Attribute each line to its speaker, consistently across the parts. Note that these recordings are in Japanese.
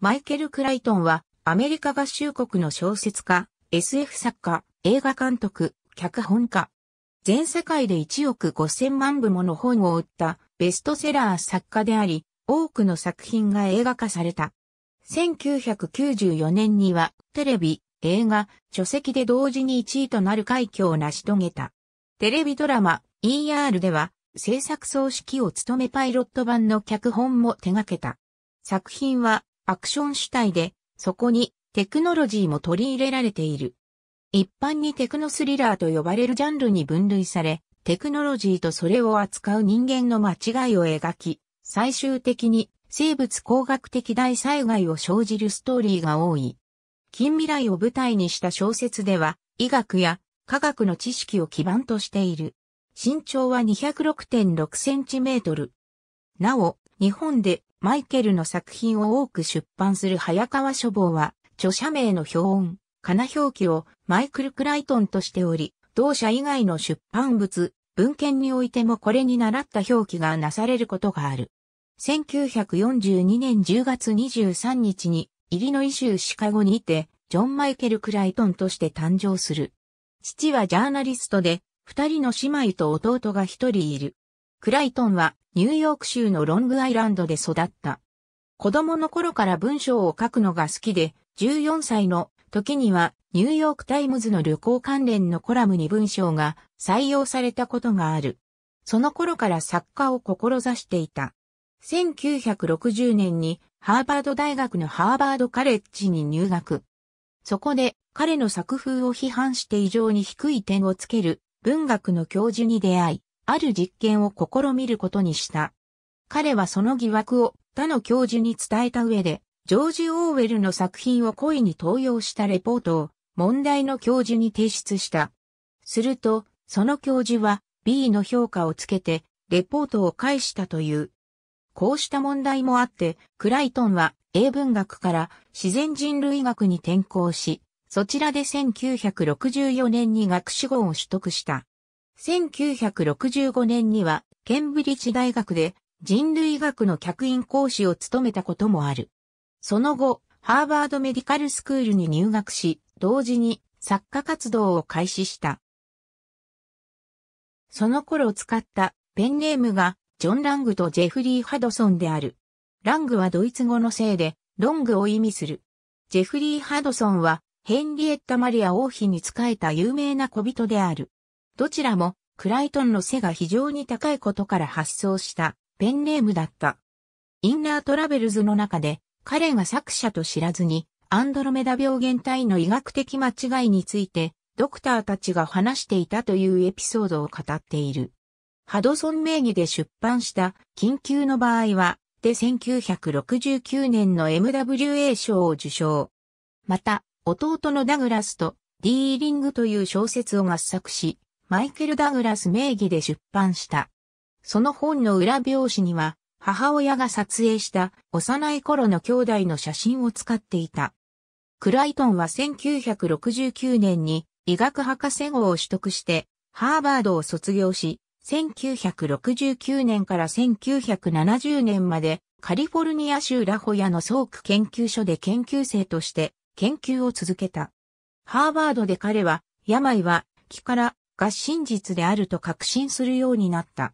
Speaker 1: マイケル・クライトンは、アメリカ合衆国の小説家、SF 作家、映画監督、脚本家。全世界で1億5000万部もの本を売ったベストセラー作家であり、多くの作品が映画化された。1994年には、テレビ、映画、書籍で同時に1位となる快挙を成し遂げた。テレビドラマ、ER では、制作総指揮を務めパイロット版の脚本も手掛けた。作品はアクション主体で、そこにテクノロジーも取り入れられている。一般にテクノスリラーと呼ばれるジャンルに分類され、テクノロジーとそれを扱う人間の間違いを描き、最終的に生物工学的大災害を生じるストーリーが多い。近未来を舞台にした小説では、医学や科学の知識を基盤としている。身長は206.6センチメートル。なお、日本でマイケルの作品を多く出版する早川書房は、著者名の標音、かな表記をマイクル・クライトンとしており、同社以外の出版物、文献においてもこれに習った表記がなされることがある。1942年10月23日に、イリノイ州シカゴにいて、ジョン・マイケル・クライトンとして誕生する。父はジャーナリストで、二人の姉妹と弟が一人いる。クライトンはニューヨーク州のロングアイランドで育った。子供の頃から文章を書くのが好きで、14歳の時にはニューヨークタイムズの旅行関連のコラムに文章が採用されたことがある。その頃から作家を志していた。1960年にハーバード大学のハーバードカレッジに入学。そこで彼の作風を批判して異常に低い点をつける文学の教授に出会い、ある実験を試みることにした。彼はその疑惑を他の教授に伝えた上で、ジョージ・オーウェルの作品を故意に盗用したレポートを問題の教授に提出した。すると、その教授は B の評価をつけて、レポートを返したという。こうした問題もあって、クライトンは英文学から自然人類学に転向し、そちらで1964年に学士号を取得した。1965年には、ケンブリッジ大学で人類学の客員講師を務めたこともある。その後、ハーバードメディカルスクールに入学し、同時に作家活動を開始した。その頃使ったペンネームがジョン・ラングとジェフリー・ハドソンである。ラングはドイツ語のせいでロングを意味する。ジェフリー・ハドソンはヘンリエッタ・マリア王妃に仕えた有名な小人である。どちらもクライトンの背が非常に高いことから発想したペンネームだった。インナートラベルズの中で彼が作者と知らずにアンドロメダ病原体の医学的間違いについてドクターたちが話していたというエピソードを語っている。ハドソン名義で出版した緊急の場合はで1969年の MWA 賞を受賞。また、弟のダグラスとディーリングという小説を合作し、マイケル・ダグラス名義で出版した。その本の裏表紙には、母親が撮影した幼い頃の兄弟の写真を使っていた。クライトンは1969年に医学博士号を取得して、ハーバードを卒業し、1969年から1970年までカリフォルニア州ラホヤのソーク研究所で研究生として研究を続けた。ハーバードで彼は病は気からが真実であると確信するようになった。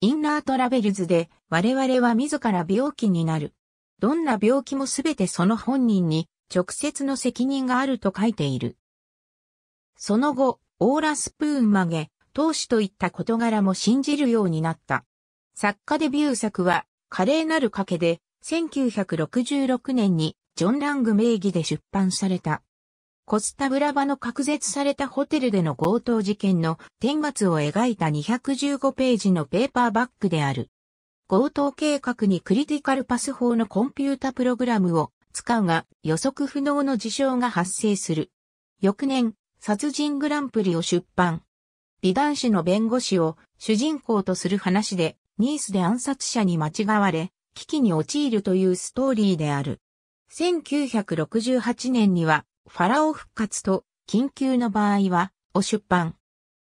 Speaker 1: インナートラベルズで我々は自ら病気になる。どんな病気もすべてその本人に直接の責任があると書いている。その後、オーラスプーン曲げ、投手といった事柄も信じるようになった。作家デビュー作は、華麗なる賭けで、1966年にジョン・ラング名義で出版された。コスタブラバの隔絶されたホテルでの強盗事件の天末を描いた215ページのペーパーバックである。強盗計画にクリティカルパス法のコンピュータプログラムを使うが予測不能の事象が発生する。翌年、殺人グランプリを出版。美男子の弁護士を主人公とする話で、ニースで暗殺者に間違われ、危機に陥るというストーリーである。1968年にはファラオ復活と緊急の場合はを出版。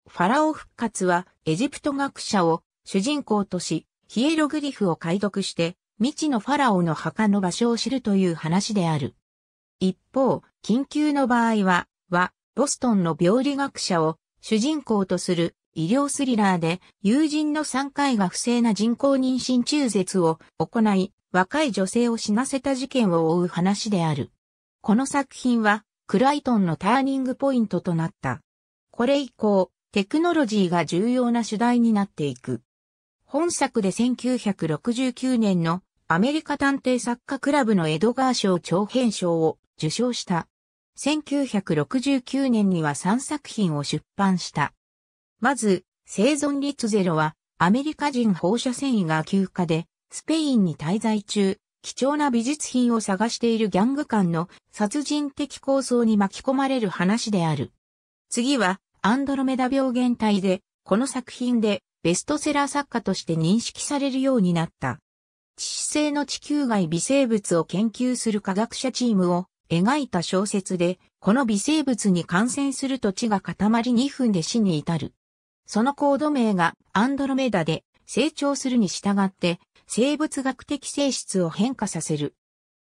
Speaker 1: ファラオ復活はエジプト学者を主人公とし、ヒエログリフを解読して、未知のファラオの墓の場所を知るという話である。一方、緊急の場合は、は、ボストンの病理学者を主人公とする医療スリラーで、友人の3回が不正な人工妊娠中絶を行い、若い女性を死なせた事件を追う話である。この作品は、クライトンのターニングポイントとなった。これ以降、テクノロジーが重要な主題になっていく。本作で1969年のアメリカ探偵作家クラブのエドガー賞長編賞を受賞した。1969年には3作品を出版した。まず、生存率ゼロはアメリカ人放射線維が休暇でスペインに滞在中、貴重な美術品を探しているギャング間の殺人的構想に巻き込まれる話である。次は、アンドロメダ病原体で、この作品でベストセラー作家として認識されるようになった。地質性の地球外微生物を研究する科学者チームを描いた小説で、この微生物に感染すると血が固まり2分で死に至る。そのコード名がアンドロメダで成長するに従って生物学的性質を変化させる。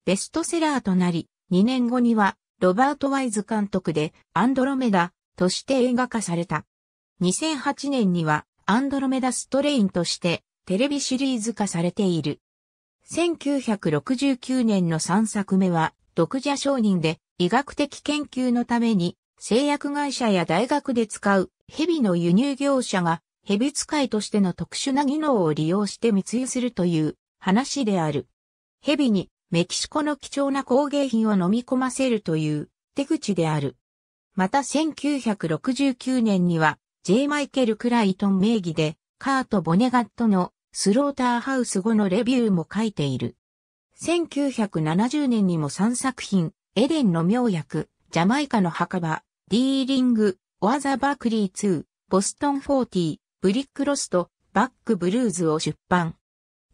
Speaker 1: ベストセラーとなり、2年後にはロバート・ワイズ監督でアンドロメダとして映画化された。2008年にはアンドロメダストレインとしてテレビシリーズ化されている。1969年の3作目は読者承認で医学的研究のために製薬会社や大学で使う蛇の輸入業者がヘビ使いとしての特殊な技能を利用して密輸するという話である。ヘビにメキシコの貴重な工芸品を飲み込ませるという手口である。また1969年には J. マイケル・クライトン名義でカート・ボネガットのスローターハウス後のレビューも書いている。1970年にも3作品、エレンの妙薬、ジャマイカの墓場、ディーリング、オアザ・バークリー2、ボストン40、ブリックロスト、バックブルーズを出版。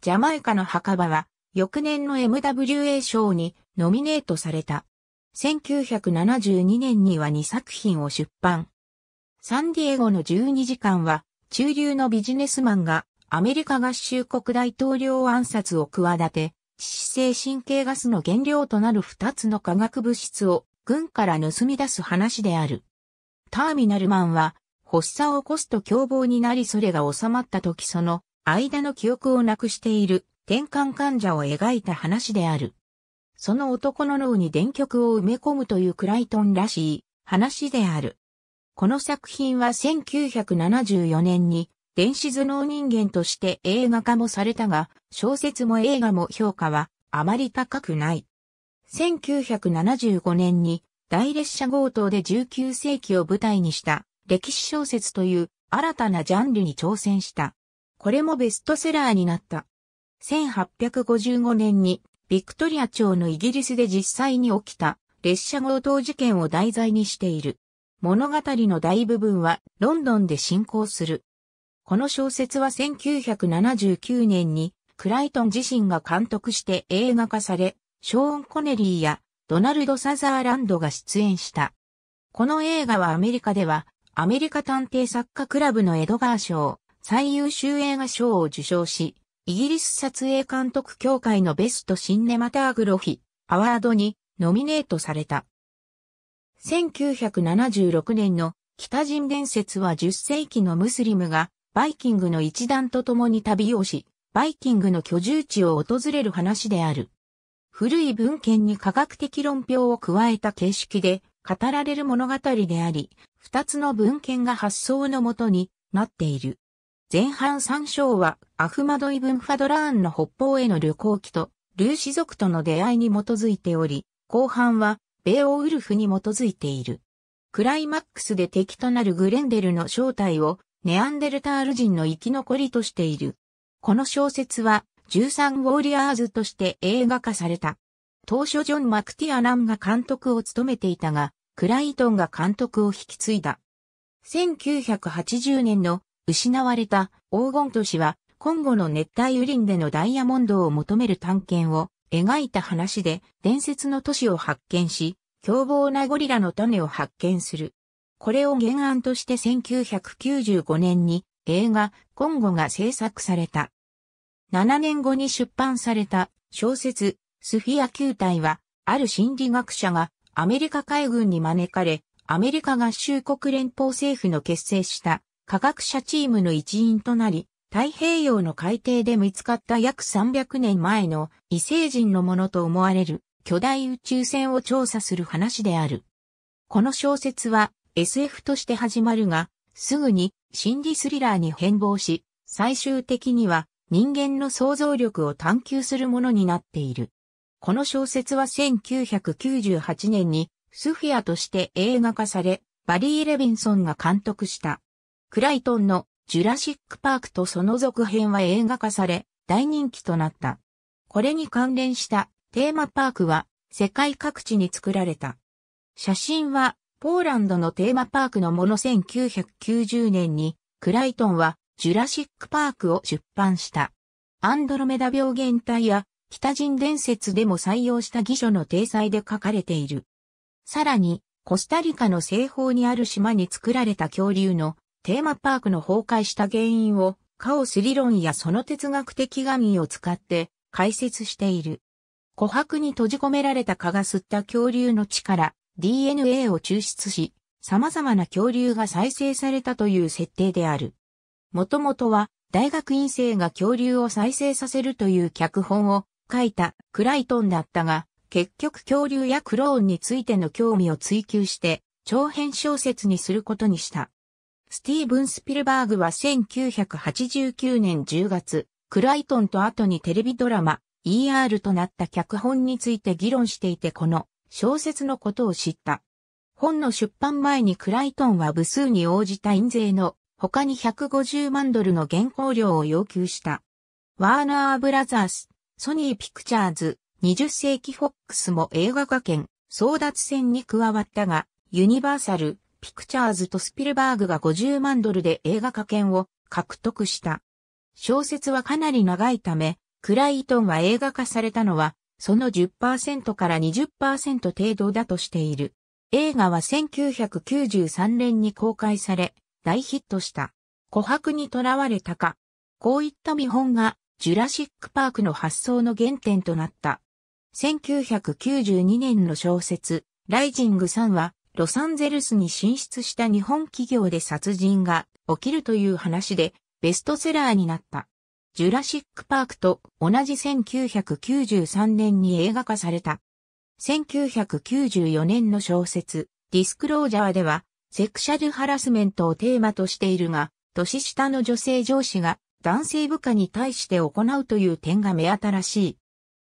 Speaker 1: ジャマイカの墓場は、翌年の MWA 賞にノミネートされた。1972年には2作品を出版。サンディエゴの12時間は、中流のビジネスマンがアメリカ合衆国大統領暗殺を企て、致死性神経ガスの原料となる2つの化学物質を軍から盗み出す話である。ターミナルマンは発作を起こすと凶暴になりそれが収まった時その間の記憶をなくしている転換患者を描いた話である。その男の脳に電極を埋め込むというクライトンらしい話である。この作品は1974年に電子頭脳人間として映画化もされたが、小説も映画も評価はあまり高くない。1975年に大列車強盗で19世紀を舞台にした歴史小説という新たなジャンルに挑戦した。これもベストセラーになった。1855年にビクトリア朝のイギリスで実際に起きた列車強盗事件を題材にしている。物語の大部分はロンドンで進行する。この小説は1979年にクライトン自身が監督して映画化され、ショーン・コネリーやドナルド・サザーランドが出演した。この映画はアメリカではアメリカ探偵作家クラブのエドガー賞、最優秀映画賞を受賞し、イギリス撮影監督協会のベストシンネマターグロフィ、アワードにノミネートされた。1976年の北人伝説は10世紀のムスリムがバイキングの一団と共に旅をし、バイキングの居住地を訪れる話である。古い文献に科学的論評を加えた形式で語られる物語であり、二つの文献が発想のもとになっている。前半三章はアフマド・イブン・ファドラーンの北方への旅行記と、ルーシ族との出会いに基づいており、後半はベオウルフに基づいている。クライマックスで敵となるグレンデルの正体をネアンデルタール人の生き残りとしている。この小説は13ウォーリアーズとして映画化された。当初ジョン・マクティアナンが監督を務めていたが、クライトンが監督を引き継いだ。1980年の失われた黄金都市は、今後の熱帯雨林でのダイヤモンドを求める探検を描いた話で伝説の都市を発見し、凶暴なゴリラの種を発見する。これを原案として1995年に映画コンゴが制作された。7年後に出版された小説スフィア球体はある心理学者がアメリカ海軍に招かれ、アメリカ合衆国連邦政府の結成した科学者チームの一員となり、太平洋の海底で見つかった約300年前の異星人のものと思われる巨大宇宙船を調査する話である。この小説は SF として始まるが、すぐに心理スリラーに変貌し、最終的には人間の想像力を探求するものになっている。この小説は1998年にスフィアとして映画化され、バリー・レビンソンが監督した。クライトンのジュラシック・パークとその続編は映画化され、大人気となった。これに関連したテーマパークは世界各地に作られた。写真はポーランドのテーマパークのもの1990年にクライトンはジュラシック・パークを出版した。アンドロメダ病原体や北人伝説でも採用した偽書の体裁で書かれている。さらに、コスタリカの西方にある島に作られた恐竜のテーマパークの崩壊した原因をカオス理論やその哲学的紙を使って解説している。琥珀に閉じ込められた蚊が吸った恐竜の血から DNA を抽出し、様々な恐竜が再生されたという設定である。もともとは大学院生が恐竜を再生させるという脚本を書いたクライトンだったが、結局恐竜やクローンについての興味を追求して、長編小説にすることにした。スティーブン・スピルバーグは1989年10月、クライトンと後にテレビドラマ、ER となった脚本について議論していてこの小説のことを知った。本の出版前にクライトンは部数に応じた印税の他に150万ドルの原稿料を要求した。ワーナーブラザースソニーピクチャーズ、20世紀フォックスも映画化権、争奪戦に加わったが、ユニバーサル、ピクチャーズとスピルバーグが50万ドルで映画化権を獲得した。小説はかなり長いため、クライトンは映画化されたのは、その10%から20%程度だとしている。映画は1993年に公開され、大ヒットした。琥珀に囚われたか。こういった見本がジュラシック・パークの発想の原点となった。1992年の小説、ライジング3は、ロサンゼルスに進出した日本企業で殺人が起きるという話で、ベストセラーになった。ジュラシック・パークと同じ1993年に映画化された。1994年の小説、ディスクロージャーでは、セクシャルハラスメントをテーマとしているが、年下の女性上司が男性部下に対して行うという点が目新しい。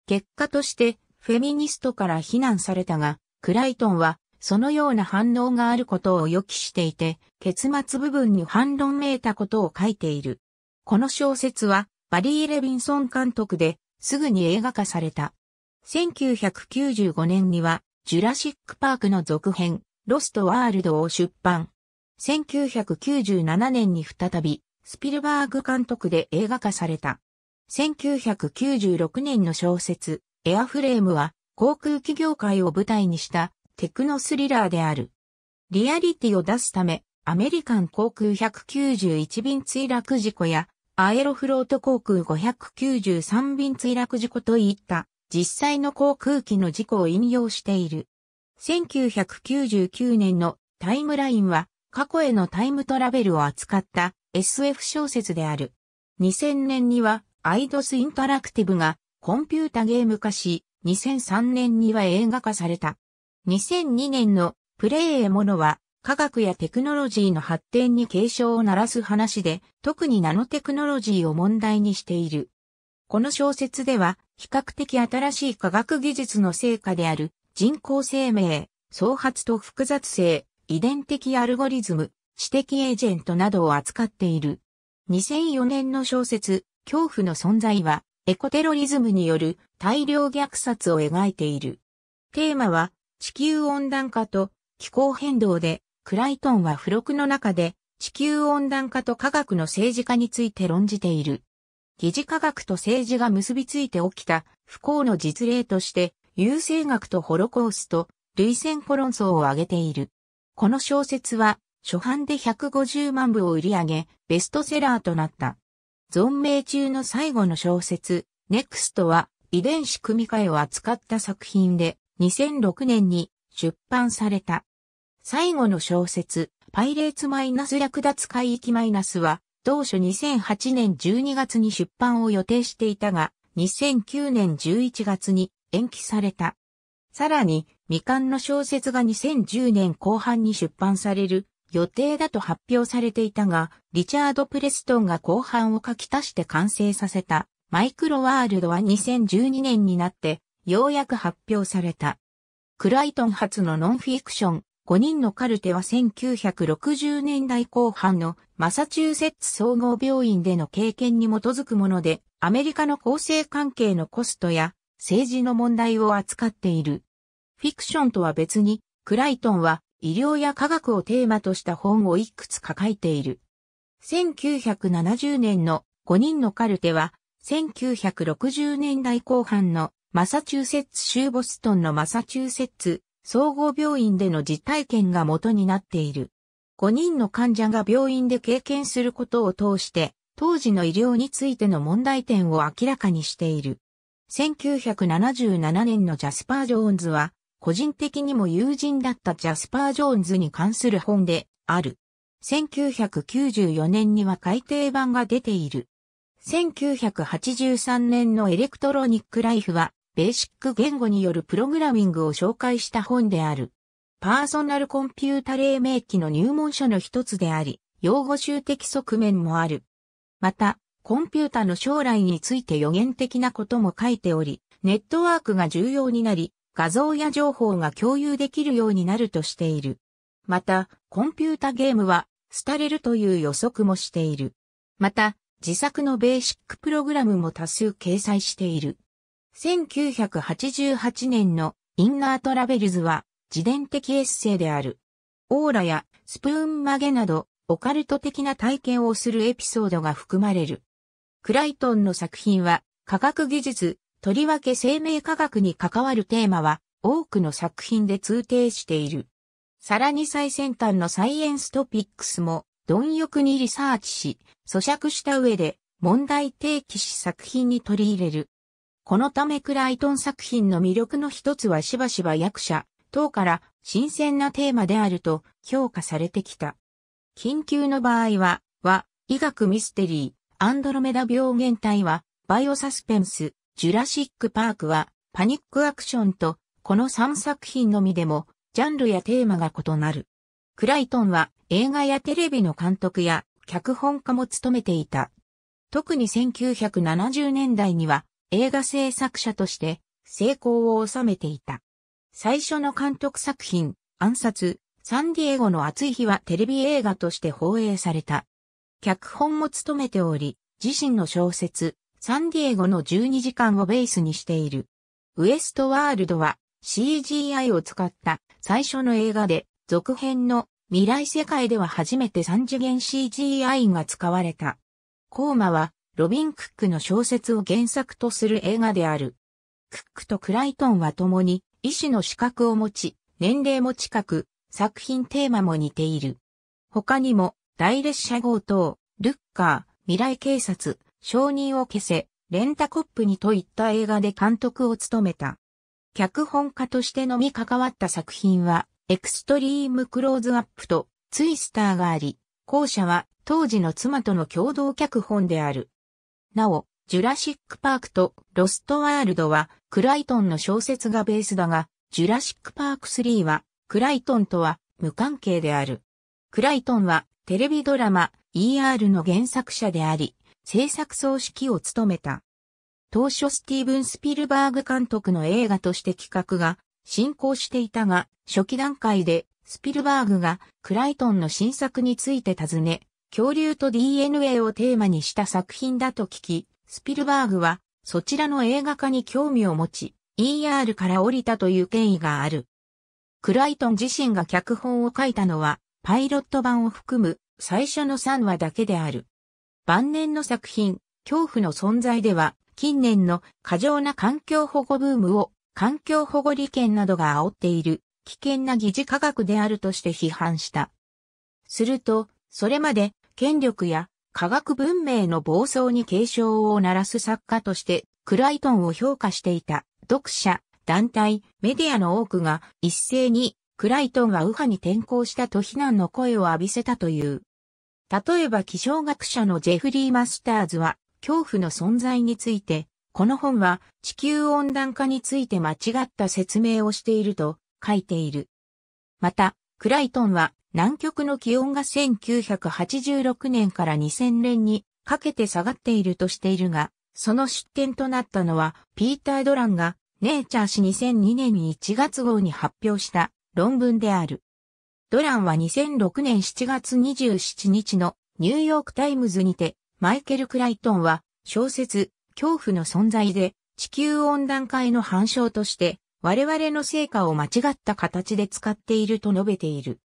Speaker 1: 結果としてフェミニストから非難されたが、クライトンはそのような反応があることを予期していて、結末部分に反論めいたことを書いている。この小説はバリー・レビンソン監督ですぐに映画化された。1995年にはジュラシック・パークの続編、ロスト・ワールドを出版。1997年に再びスピルバーグ監督で映画化された。1996年の小説、エアフレームは、航空機業界を舞台にしたテクノスリラーである。リアリティを出すため、アメリカン航空191便墜落事故や、アエロフロート航空593便墜落事故といった実際の航空機の事故を引用している。1999年のタイムラインは過去へのタイムトラベルを扱った SF 小説である。2000年にはアイドスインタラクティブがコンピュータゲーム化し、2003年には映画化された。2002年のプレイエモノは科学やテクノロジーの発展に警鐘を鳴らす話で、特にナノテクノロジーを問題にしている。この小説では、比較的新しい科学技術の成果である人工生命、創発と複雑性、遺伝的アルゴリズム、知的エージェントなどを扱っている。2004年の小説、恐怖の存在は、エコテロリズムによる大量虐殺を描いている。テーマは、地球温暖化と気候変動で、クライトンは付録の中で、地球温暖化と科学の政治化について論じている。疑似科学と政治が結びついて起きた不幸の実例として、優生学とホロコースト、類戦コロン層を挙げている。この小説は、初版で150万部を売り上げ、ベストセラーとなった。存命中の最後の小説、ネクストは遺伝子組み換えを扱った作品で2006年に出版された。最後の小説、パイレーツマイナス略奪海域マイナスは当初2008年12月に出版を予定していたが2009年11月に延期された。さらに未完の小説が2010年後半に出版される予定だと発表されていたが、リチャード・プレストンが後半を書き足して完成させた、マイクロワールドは2012年になって、ようやく発表された。クライトン発のノンフィクション、5人のカルテは1960年代後半のマサチューセッツ総合病院での経験に基づくもので、アメリカの構成関係のコストや政治の問題を扱っている。フィクションとは別に、クライトンは医療や科学をテーマとした本をいくつか書いている。1970年の5人のカルテは、1960年代後半のマサチューセッツ州ボストンのマサチューセッツ総合病院での実体験が元になっている。5人の患者が病院で経験することを通して、当時の医療についての問題点を明らかにしている。1977年のジャスパー・ジョーンズは、個人的にも友人だったジャスパー・ジョーンズに関する本である。1994年には改訂版が出ている。1983年のエレクトロニック・ライフは、ベーシック言語によるプログラミングを紹介した本である。パーソナルコンピュータ黎明期の入門書の一つであり、用語集的側面もある。また、コンピュータの将来について予言的なことも書いており、ネットワークが重要になり、画像や情報が共有できるようになるとしている。また、コンピュータゲームは、廃れるという予測もしている。また、自作のベーシックプログラムも多数掲載している。1988年のインナートラベルズは自伝的エッセイである。オーラやスプーン曲げなどオカルト的な体験をするエピソードが含まれる。クライトンの作品は科学技術、とりわけ生命科学に関わるテーマは多くの作品で通底している。さらに最先端のサイエンストピックスも貪欲にリサーチし、咀嚼した上で問題提起し作品に取り入れる。このためクライトン作品の魅力の一つはしばしば役者等から新鮮なテーマであると評価されてきた。緊急の場合は、は、医学ミステリー、アンドロメダ病原体は、バイオサスペンス、ジュラシック・パークは、パニック・アクションと、この3作品のみでも、ジャンルやテーマが異なる。クライトンは、映画やテレビの監督や、脚本家も務めていた。特に1970年代には、映画制作者として、成功を収めていた。最初の監督作品、暗殺、サンディエゴの暑い日はテレビ映画として放映された。脚本も務めており、自身の小説、サンディエゴの12時間をベースにしている。ウエストワールドは CGI を使った最初の映画で続編の未来世界では初めて3次元 CGI が使われた。コーマはロビン・クックの小説を原作とする映画である。クックとクライトンは共に医師の資格を持ち、年齢も近く、作品テーマも似ている。他にも、大列車強盗、ルッカー、未来警察、承認を消せ、レンタコップにといった映画で監督を務めた。脚本家としてのみ関わった作品は、エクストリームクローズアップとツイスターがあり、後者は当時の妻との共同脚本である。なお、ジュラシックパークとロストワールドはクライトンの小説がベースだが、ジュラシックパーク3はクライトンとは無関係である。クライトンはテレビドラマ ER の原作者であり、制作総指揮を務めた。当初スティーブン・スピルバーグ監督の映画として企画が進行していたが、初期段階でスピルバーグがクライトンの新作について尋ね、恐竜と DNA をテーマにした作品だと聞き、スピルバーグはそちらの映画化に興味を持ち、ER から降りたという権威がある。クライトン自身が脚本を書いたのは、パイロット版を含む最初の3話だけである。晩年の作品、恐怖の存在では、近年の過剰な環境保護ブームを環境保護利権などが煽っている危険な疑似科学であるとして批判した。すると、それまで権力や科学文明の暴走に警鐘を鳴らす作家としてクライトンを評価していた読者、団体、メディアの多くが一斉にクライトンが右派に転向したと非難の声を浴びせたという。例えば気象学者のジェフリー・マスターズは、恐怖の存在について、この本は地球温暖化について間違った説明をしていると書いている。また、クライトンは南極の気温が1986年から2000年にかけて下がっているとしているが、その出典となったのはピーター・ドランがネイチャー氏2002年に1月号に発表した論文である。ドランは2006年7月27日のニューヨークタイムズにて、マイケル・クライトンは、小説、恐怖の存在で、地球温暖化への反証として、我々の成果を間違った形で使っていると述べている。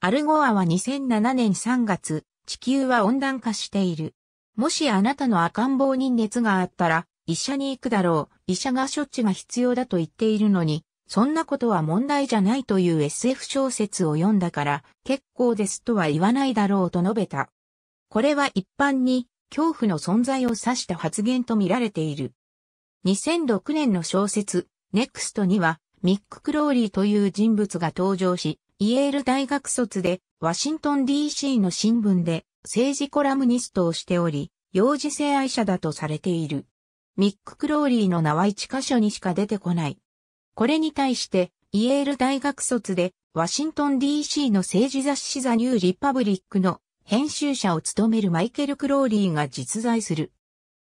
Speaker 1: アルゴアは2007年3月、地球は温暖化している。もしあなたの赤ん坊に熱があったら、医者に行くだろう、医者が処置が必要だと言っているのに、そんなことは問題じゃないという SF 小説を読んだから、結構ですとは言わないだろうと述べた。これは一般に恐怖の存在を指した発言と見られている。2006年の小説、ネクストには、ミック・クローリーという人物が登場し、イエール大学卒で、ワシントン DC の新聞で政治コラムニストをしており、幼児性愛者だとされている。ミック・クローリーの名は1箇所にしか出てこない。これに対して、イエール大学卒で、ワシントン DC の政治雑誌ザニューリパブリックの編集者を務めるマイケル・クローリーが実在する。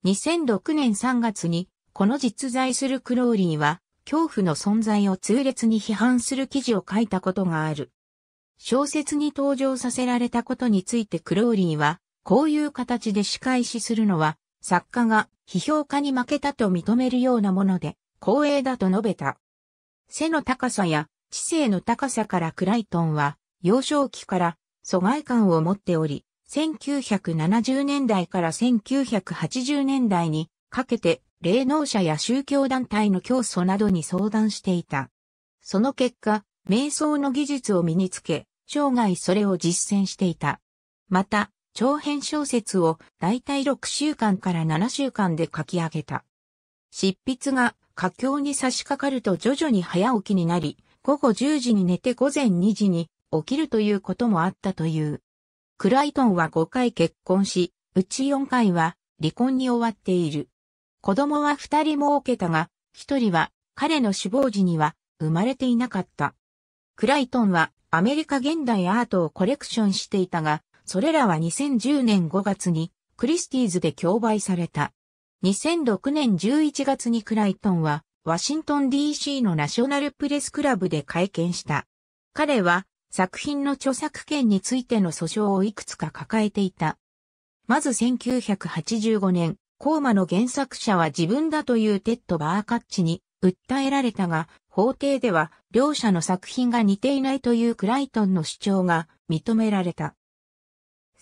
Speaker 1: 2006年3月に、この実在するクローリーは、恐怖の存在を痛烈に批判する記事を書いたことがある。小説に登場させられたことについてクローリーは、こういう形で仕返しするのは、作家が批評家に負けたと認めるようなもので、光栄だと述べた。背の高さや知性の高さからクライトンは幼少期から疎外感を持っており、1970年代から1980年代にかけて霊能者や宗教団体の教祖などに相談していた。その結果、瞑想の技術を身につけ、生涯それを実践していた。また、長編小説をだいたい6週間から7週間で書き上げた。執筆が佳境に差し掛かると徐々に早起きになり、午後10時に寝て午前2時に起きるということもあったという。クライトンは5回結婚し、うち4回は離婚に終わっている。子供は2人も受けたが、1人は彼の死亡時には生まれていなかった。クライトンはアメリカ現代アートをコレクションしていたが、それらは2010年5月にクリスティーズで競売された。2006年11月にクライトンは、ワシントン DC のナショナルプレスクラブで会見した。彼は、作品の著作権についての訴訟をいくつか抱えていた。まず1985年、コーマの原作者は自分だというテッド・バーカッチに訴えられたが、法廷では両者の作品が似ていないというクライトンの主張が認められた。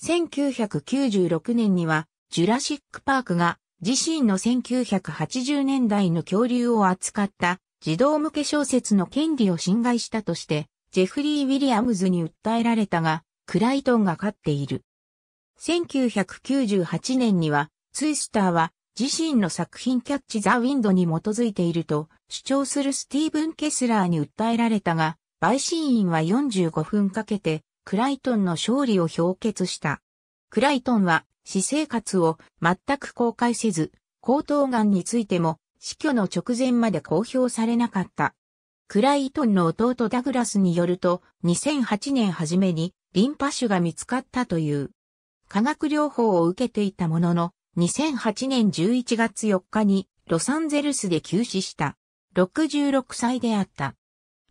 Speaker 1: 1996年には、ジュラシック・パークが自身の1980年代の恐竜を扱った児童向け小説の権利を侵害したとして、ジェフリー・ウィリアムズに訴えられたが、クライトンが勝っている。1998年には、ツイスターは自身の作品キャッチ・ザ・ウィンドに基づいていると主張するスティーブン・ケスラーに訴えられたが、陪審員は45分かけて、クライトンの勝利を評決した。クライトンは私生活を全く公開せず、喉頭がんについても死去の直前まで公表されなかった。クライトンの弟ダグラスによると、2008年初めにリンパ腫が見つかったという。化学療法を受けていたものの、2008年11月4日にロサンゼルスで急死した。66歳であった。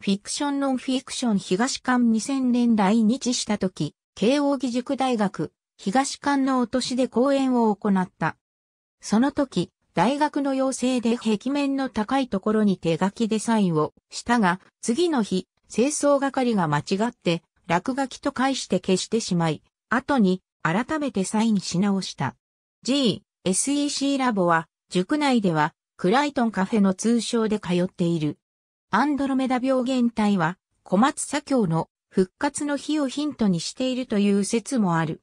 Speaker 1: フィクションノンフィクション東館2000年来日した時、慶應義塾大学東館の落としで講演を行った。その時、大学の要請で壁面の高いところに手書きデサインをしたが、次の日、清掃係が間違って落書きと返して消してしまい、後に改めてサインし直した。G、SEC ラボは、塾内では、クライトンカフェの通称で通っている。アンドロメダ病原体は、小松左京の復活の日をヒントにしているという説もある。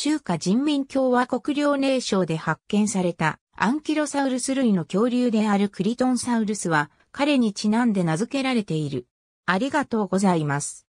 Speaker 1: 中華人民共和国領寧省で発見されたアンキロサウルス類の恐竜であるクリトンサウルスは彼にちなんで名付けられている。ありがとうございます。